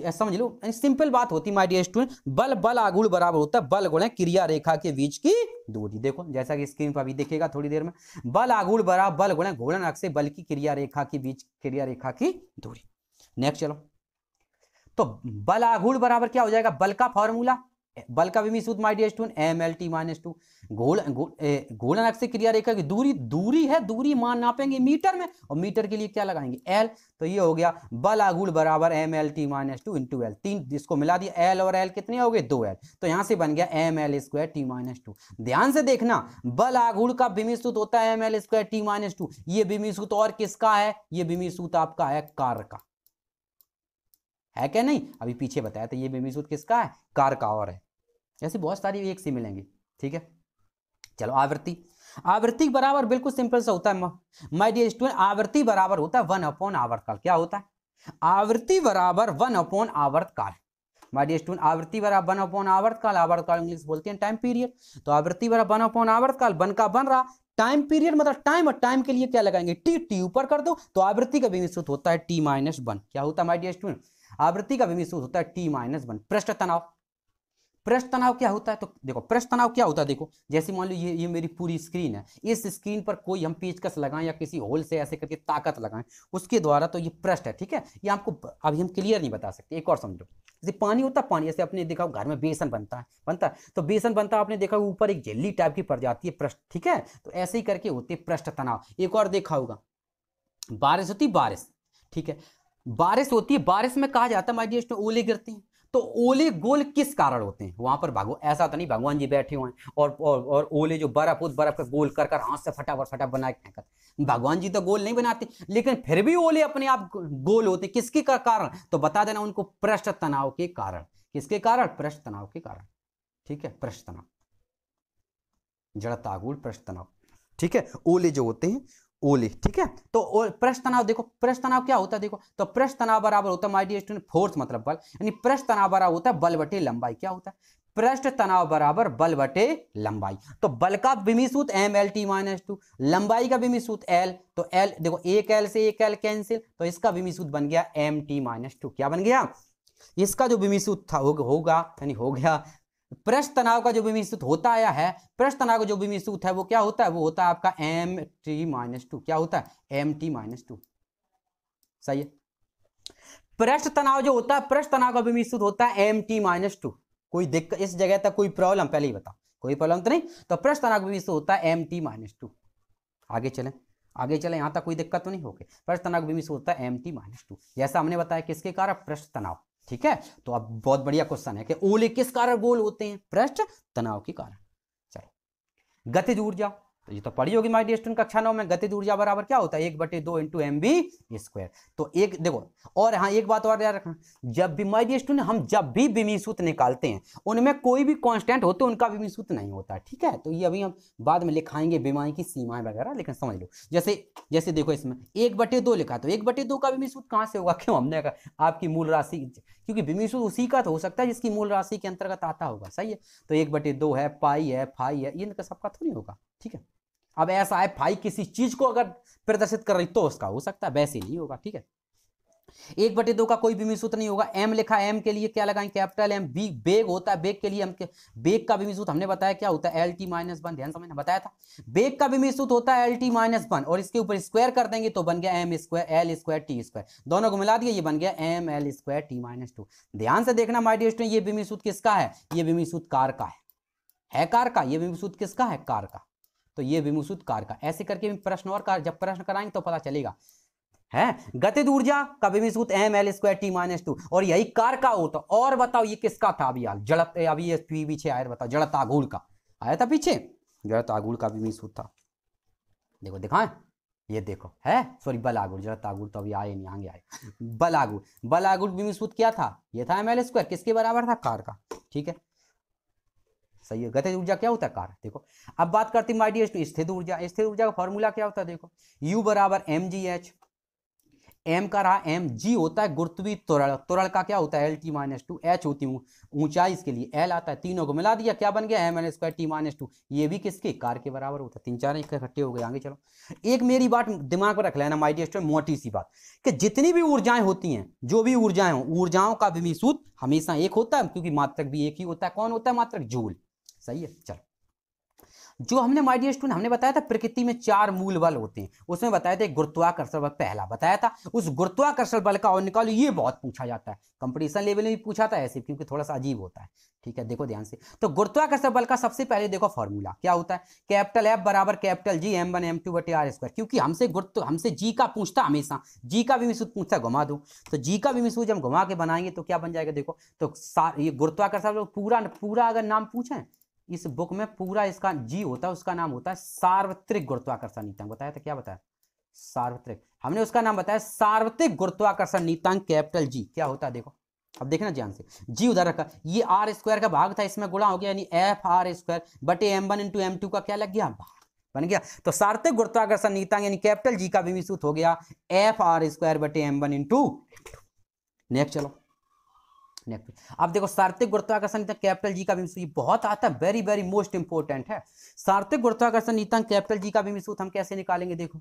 ऐसा समझ लो सिंपल बात होती माय डियर स्टूडेंट बल बल आगुण बराबर होता है बल गुण क्रिया रेखा के बीच की दूरी देखो जैसा कि स्क्रीन पर अभी देखेगा थोड़ी देर में बल आगुड़ बराबर बल गुण घोड़न अक्ष बल की क्रिया रेखा के बीच क्रिया रेखा की दूरी नेक्स्ट चलो तो बल आगुण बराबर क्या हो जाएगा बल का फॉर्मूला बल का भी सूत्र my dear student M L T minus two गोल गोलन अक्ष क्रिया रेखा की दूरी दूरी है दूरी मान नापेंगे मीटर में और मीटर के लिए क्या लगाएंगे एल तो ये हो गया बल आगुल बराबर M L T minus two into L तीन जिसको मिला दिया एल और एल कितने हो गए दो एल तो यहां से बन गया M L square T minus two ध्यान से देखना बल आगुल का बिमी सूत होता है M L square T minus two ये बिमी सूत और किसका है ये बिमी सूत आपका है कार का है क्या नहीं अभी पीछे बताया तो ये बेबी सूद किसका है कार का और है ऐसे बहुत सारी एक सी मिलेंगी ठीक है चलो आवृत्ति आवृत्ति बराबर बिल्कुल सिंपल सा होता है माय डियर स्टूडेंट आवृत्ति बराबर होता है वन अपॉन आवर्तकाल क्या होता है आवृत्ति बराबर वन अपॉन आवर्तकाल माय डियर स्टूडेंट आवृत्ति बराबर वन अपॉन आवर्तकाल आवर्तकाल इंग्लिश बोलते हैं टाइम पीरियड तो आवृत्ति बराबर वन अपॉन आवर्तकाल वन का बन रहा टाइम पीरियड मतलब टाइम और टाइम के लिए क्या लगाएंगे टी टी ऊपर कर दो तो आवृत्ति का भी निश्चित होता है टी माइनस वन क्या होता है माय डियर स्टूडेंट आवृत्ति का विमी सूत्र होता है टी माइनस वन पृष्ठ तनाव पृष्ठ तनाव क्या होता है तो देखो पृष्ठ तनाव क्या होता है देखो जैसे मान लो ये ये मेरी पूरी स्क्रीन है इस स्क्रीन पर कोई हम पेचकस लगाएं या किसी होल से ऐसे करके ताकत लगाएं उसके द्वारा तो ये पृष्ठ है ठीक है ये आपको अभी हम क्लियर नहीं बता सकते एक और समझो जैसे पानी होता है पानी ऐसे आपने देखा घर में बेसन बनता है बनता है तो बेसन बनता है आपने देखा ऊपर एक झेली टाइप की पड़ जाती है पृष्ठ ठीक है तो ऐसे ही करके होते पृष्ठ तनाव एक और देखा होगा बारिश होती बारिश ठीक है बारिश होती है बारिश में कहा जाता है माई डियर ओले गिरते हैं तो ओले गोल किस कारण होते हैं वहां पर भागो ऐसा तो नहीं भगवान जी बैठे हुए हैं और और, और ओले जो बर्फ उस बर्फ का गोल कर कर हाथ से फटाफट फटा बना फेंकत भगवान जी तो गोल नहीं बनाते लेकिन फिर भी ओले अपने आप गोल होते किसके का कारण तो बता देना उनको पृष्ठ तनाव के कारण किसके कारण पृष्ठ तनाव के कारण ठीक है पृष्ठ तनाव जड़ता जड़तागुड़ पृष्ठ तनाव ठीक है ओले जो होते हैं ओले ठीक है तो प्रेस तनाव देखो प्रेस तनाव क्या होता है देखो तो प्रेस तनाव बराबर होता है माई स्टूडेंट फोर्स मतलब बल यानी प्रेस तनाव बराबर होता है बल बटे लंबाई क्या होता है प्रेस्ट तनाव बराबर बल बटे लंबाई तो बल का बिमी सूत M L T minus two लंबाई का बिमी सूत एल तो एल देखो एक एल से एक एल कैंसिल तो इसका बिमी सूत बन गया एम टी माइनस टू क्या बन गया इसका जो बिमी सूत था होगा हो यानी हो गया पृष्ठ तनाव का जो बीम स्तूत होता आया है पृष्ठ तनाव का जो बीम स्तूत है वो क्या होता है वो होता है आपका एम टी माइनस टू क्या होता है एम टी माइनस टू सही है पृष्ठ तनाव जो होता है पृष्ठ तनाव का बीम स्तूत होता है एम टी माइनस टू कोई दिक्कत इस जगह तक कोई प्रॉब्लम पहले ही बताओ कोई प्रॉब्लम तो नहीं तो पृष्ठ तनाव का बीम स्तूत होता है एम टी माइनस टू आगे चले आगे चले यहां तक कोई दिक्कत तो नहीं होगी पृष्ठ तनाव बीमिस होता है एम टी माइनस टू जैसा हमने बताया किसके कारण पृष्ठ तनाव ठीक है तो अब बहुत बढ़िया क्वेश्चन है कि ओले किस कारण गोल होते हैं पृष्ठ तनाव के कारण चलो गतिज ऊर्जा तो ये तो पढ़ी होगी माई डिस्टेंट कक्षा नौ में गतिज ऊर्जा बराबर क्या होता है एक बटे दो इंटू एम बी स्क्वायर तो एक देखो और हाँ एक बात और याद रखना जब भी माई डिस्टेंट हम जब भी बिमी सूत्र निकालते हैं उनमें कोई भी कांस्टेंट होते तो उनका बिमी सूत्र नहीं होता ठीक है तो ये अभी हम बाद में लिखाएंगे बीमाई की सीमाएं वगैरह लेकिन समझ लो जैसे जैसे देखो इसमें एक बटे दो लिखा तो एक बटे दो का बिमी सूत्र कहाँ से होगा क्यों हमने कहा आपकी मूल राशि क्योंकि बिमी सूत्र उसी का तो हो सकता है जिसकी मूल राशि के अंतर्गत आता होगा सही है तो एक बटे दो है पाई है फाई है इनका सबका थोड़ी तो होगा ठीक है अब ऐसा है फाइव किसी चीज को अगर प्रदर्शित कर रही तो उसका हो सकता है वैसे नहीं होगा ठीक है एक बटे दो का कोई भी मिसूत नहीं होगा एम लिखा एम के लिए क्या लगाएं कैपिटल एम बी बेग होता है बेग के लिए हम बेग का भी मिसूत हमने बताया क्या होता है एल टी माइनस वन ध्यान समझना बताया था बेग का भी मिसूत होता है एल टी माइनस वन और इसके ऊपर स्क्वायर कर देंगे तो बन गया M square L square T square दोनों को मिला दिया ये बन गया M L square T minus two ध्यान से देखना माइडियर स्टूडेंट ये विमी सूत्र किसका है ये विमी सूत्र कार का है कार का ये विमी सूत्र किसका है कार का तो ये विमुसूत कार का ऐसे करके प्रश्न और कार जब प्रश्न कराएंगे तो पता चलेगा है गतिज ऊर्जा का विमिसूत M L square T minus two और यही कार का हो तो और बताओ ये किसका था अभी यार जड़त अभी ये पीछे आया बताओ जड़त आगूल का आया था पीछे जड़त आगूल का विमिसूत था देखो दिखाए ये देखो है सॉरी बलागुड़ जरा तागुड़ तो अभी आए नहीं आगे आए बलागुड़ बलागुड़ विमिसूत क्या था ये था एम एल स्क्वायर किसके बराबर था कार का ठीक है सही है गतिज ऊर्जा क्या होता है कार्य देखो अब बात करती माई माइडियस टू स्थित ऊर्जा स्थित ऊर्जा का फॉर्मूला क्या होता है देखो यू बराबर एम जी एच एम का रहा एम जी होता है गुरुत्वी त्वरण त्वरण का क्या होता है L T minus two H होती हूँ ऊंचाई इसके लिए एल आता है तीनों को मिला दिया क्या बन गया M L square T minus two ये भी किसके कार के बराबर होता है तीन चार इकट्ठे हो गए आगे चलो एक मेरी बात दिमाग में रख लेना माइडियस टू मोटी सी बात कि जितनी भी ऊर्जाएं होती हैं जो भी ऊर्जाएं हो ऊर्जाओं का विमी हमेशा एक होता है क्योंकि मात्रक भी एक ही होता है कौन होता है मात्रक जूल सही है चलो जो हमने माइडियर स्टूडेंट हमने बताया था प्रकृति में चार मूल बल होते हैं उसमें बताया था गुरुत्वाकर्षण बल पहला बताया था उस गुरुत्वाकर्षण बल का और निकालो ये बहुत पूछा जाता है कंपटीशन लेवल में भी पूछा था ऐसे क्योंकि थोड़ा सा अजीब होता है ठीक है देखो ध्यान से तो गुरुत्वाकर्षण बल का सबसे पहले देखो फॉर्मूला क्या होता है कैपिटल एफ बराबर capital G M one M two बटे आर स्क्वायर क्योंकि हमसे गुरुत्व हमसे जी का पूछता हमेशा जी का भी पूछता घुमा दो तो जी का भी हम घुमा के बनाएंगे तो क्या बन जाएगा देखो तो ये गुरुत्वाकर्षण पूरा पूरा अगर नाम पूछें इस बुक में पूरा इसका जी होता है उसका नाम होता है सार्वत्रिक गुरुत्वाकर्षण नीतांक बताया था क्या बताया सार्वत्रिक हमने उसका नाम बताया सार्वत्रिक गुरुत्वाकर्षण नीतांक कैपिटल जी क्या होता है देखो अब देखना ध्यान से जी उधर रखा ये आर स्क्वायर का भाग था इसमें गुणा हो गया यानी एफ आर स्क्वायर बटे M one into M two का क्या लग गया भाग बन गया तो सार्थक गुरुत्वाकर्षण नीतांक यानी कैपिटल जी का विमिश्रित हो गया एफ आर स्क्वायर बटे एम वन इंटू नेक्स्ट चलो नेक्स्ट आप देखो सार्थिक गुरुत्वाकर्षण नीति कैपिटल जी का भी ये बहुत आता है वेरी वेरी मोस्ट इंपॉर्टेंट है सार्थिक गुरुत्वाकर्षण नीति कैपिटल जी का भी सूत्र हम कैसे निकालेंगे देखो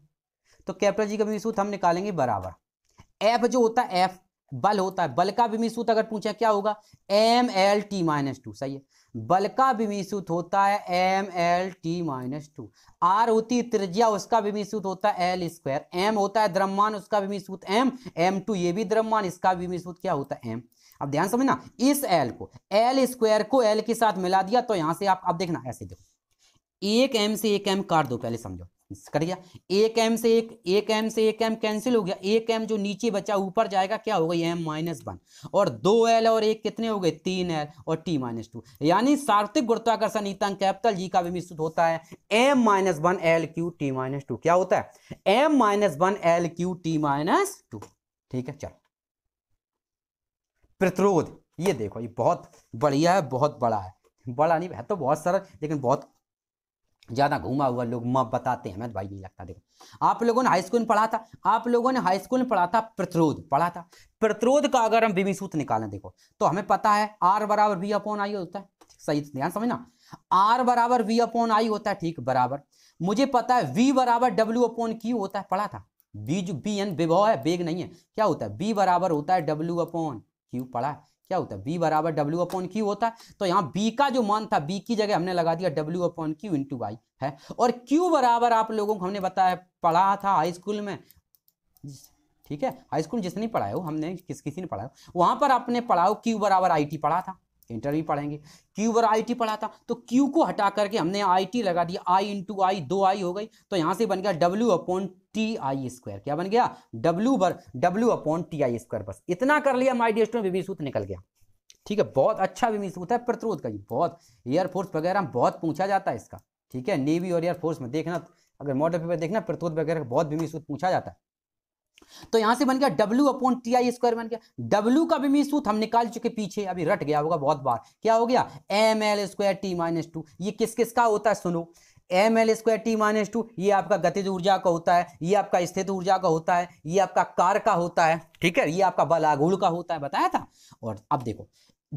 तो कैपिटल जी का भी सूत्र हम निकालेंगे बराबर एफ जो होता है एफ बल होता है बल का भी सूत्र अगर पूछा क्या होगा M L T minus two सही है बल का भी सूत्र होता है M L T minus two R होती है त्रिज्या उसका भी सूत्र होता है एल स्क्वायर एम होता है द्रव्यमान उसका भी सूत्र एम एम टू ये भी द्रव्यमान इसका भी सूत्र क्या होता है एम अब ध्यान समझना इस एल को एल स्क्वायर को एल के साथ मिला दिया तो यहां से आप अब देखना ऐसे देखो एक एम से एक एम काट दो पहले समझो कर दिया एक एम से एक एक एम से एक एम कैंसिल हो गया एक एम जो नीचे बचा ऊपर जाएगा क्या होगा एम माइनस वन और दो एल और एक कितने हो गए तीन एल और टी माइनस टू यानी सार्थिक गुरुत्वाकर्षण ईतन कैपिटल जी का विमिश्रित होता है M minus one L Q T minus two क्या होता है M minus one L Q T minus two ठीक है चलो प्रतिरोध ये देखो ये बहुत बढ़िया है बहुत बड़ा है बड़ा नहीं है तो बहुत सारा लेकिन बहुत ज़्यादा घुमा हुआ लोग माँ बताते हैं मैं भाई नहीं लगता देखो आप लोगों ने हाई स्कूल में पढ़ा था आप लोगों ने हाई स्कूल में पढ़ा था प्रतिरोध पढ़ा था प्रतिरोध का अगर हम बीबी सूत्र निकालें देखो तो हमें पता है आर बराबर वी अपोन आई होता है सही ध्यान समझना आर बराबर वी अपोन आई होता है ठीक बराबर मुझे पता है वी बराबर डब्ल्यू अपोन क्यू होता है पढ़ा था बी जो बी एन विभव है बेग नहीं है क्या होता है बी बराबर होता है डब्ल्यू अपोन क्यू पढ़ा क्या होता है बी बराबर डब्ल्यू अपॉन क्यू होता है तो यहाँ बी का जो मान था बी की जगह हमने लगा दिया W upon Q into Y है और क्यू बराबर आप लोगों को हमने बताया पढ़ा था हाई स्कूल में ठीक है हाई स्कूल जिसने पढ़ाया हो हमने किस किसी ने पढ़ाया वहां पर आपने पढ़ाओ क्यू बराबर आई टी पढ़ा था इंटर भी पढ़ेंगे क्यू बार आई टी पढ़ा था तो क्यू को हटा करके हमने आई टी लगा दिया आई इंटू आई दो आई हो गई तो यहाँ से बन गया W upon T I square क्या बन गया W bar W upon T I square बस इतना कर लिया माई डी स्टूडेंट विभिन्न सूत्र निकल गया ठीक है बहुत अच्छा विभिन्न सूत्र है प्रतिरोध का ये बहुत एयरफोर्स वगैरह बहुत पूछा जाता है इसका ठीक है नेवी और एयरफोर्स में देखना अगर मॉडल पेपर देखना प्रतिरोध वगैरह बहुत विभिन्न सूत्र पूछा जाता है तो यहां से बन गया W upon T I square बन गया डब्ल्यू का भी मी सूत्र हम निकाल चुके पीछे अभी रट गया होगा बहुत बार क्या हो गया M L square T minus two ये किस किस का होता है सुनो M L square T minus two ये आपका गतिज ऊर्जा का होता है ये आपका स्थित ऊर्जा का होता है ये आपका कार का होता है ठीक है ये आपका बलागुड़ का होता है बताया था और अब देखो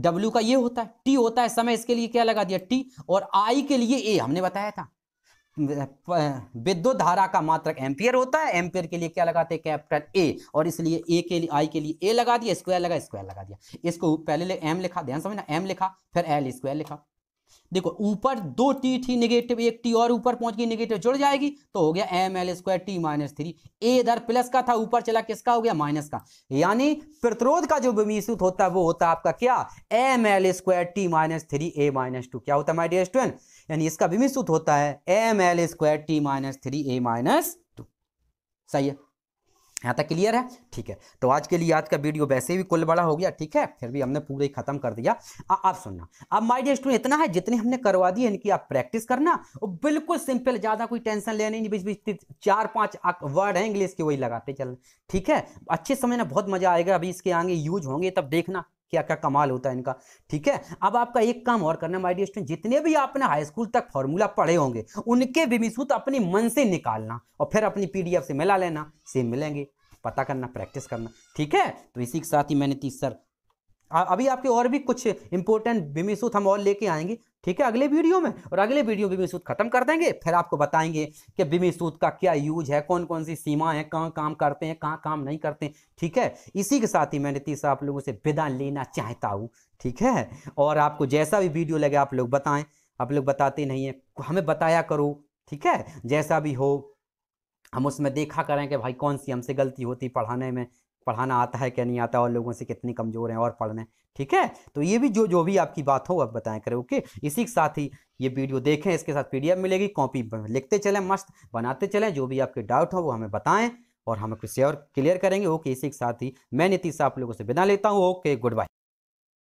W का ये होता है T होता है समय इसके लिए क्या लगा दिया T और I के लिए A हमने बताया था विद्युत धारा का मात्रक एम्पियर होता है एम्पियर के लिए क्या लगाते हैं कैपिटल ए और इसलिए ए के लिए आई के लिए ए लगा दिया स्क्वायर लगा स्क्वायर लगा दिया इसको पहले एम लिखा ध्यान समझना एम लिखा फिर एल स्क्वायर लिखा देखो ऊपर दो टी थी निगेटिव एक टी और ऊपर पहुंच गई निगेटिव जुड़ जाएगी तो हो गया M L square T minus three A इधर प्लस का था ऊपर चला किसका हो गया माइनस का यानी प्रतिरोध का जो विमिश्रित होता है वो होता है आपका क्या M L square T minus three A minus two क्या होता है माइडियर स्टूडेंट यानी इसका विमित सूत्र होता है M L square T minus three A minus two सही है यहाँ तक क्लियर है ठीक है तो आज के लिए आज का वीडियो वैसे भी कुल बड़ा हो गया ठीक है फिर भी हमने पूरे खत्म कर दिया आ, आप सुनना अब माय डियर स्टूडेंट इतना है जितने हमने करवा दिए इनकी आप प्रैक्टिस करना और बिल्कुल सिंपल ज़्यादा कोई टेंशन लेने नहीं बीच बीच चार पाँच वर्ड है इंग्लिश के वही लगाते चल ठीक है अच्छे समझना बहुत मज़ा आएगा अभी इसके आगे यूज होंगे तब देखना क्या क्या कमाल होता है इनका ठीक है अब आपका एक काम और करना माई स्टूडेंट जितने भी आपने हाई स्कूल तक फॉर्मूला पढ़े होंगे उनके विमिसूत तो अपने मन से निकालना और फिर अपनी पीडीएफ से मिला लेना सेम मिलेंगे पता करना प्रैक्टिस करना ठीक है तो इसी के साथ ही मैंने तीस सर अभी आपके और भी कुछ इंपॉर्टेंट बिमीसूत हम और लेके आएंगे ठीक है अगले वीडियो में और अगले वीडियो में सूत खत्म कर देंगे फिर आपको बताएंगे कि बिमीसूत का क्या यूज है कौन कौन सी सीमा है कहाँ काम करते हैं कहाँ काम नहीं करते हैं ठीक है इसी के साथ ही मैं नीतीश आप लोगों से विदा लेना चाहता हूँ ठीक है और आपको जैसा भी वीडियो लगे आप लोग बताएं आप लोग बताते नहीं है हमें बताया करो ठीक है जैसा भी हो हम उसमें देखा करें कि भाई कौन सी हमसे गलती होती पढ़ाने में पढ़ाना आता है क्या नहीं आता और लोगों से कितने कमज़ोर हैं और पढ़ने ठीक है तो ये भी जो जो भी आपकी बात हो आप बताएं करें ओके इसी के साथ ही ये वीडियो देखें इसके साथ पीडीएफ मिलेगी कॉपी लिखते चलें मस्त बनाते चलें जो भी आपके डाउट हो वो हमें बताएं और हम कुछ क्लियर करेंगे ओके इसी के साथ ही मैं नीतीश आप लोगों से बिना लेता हूँ ओके गुड बाय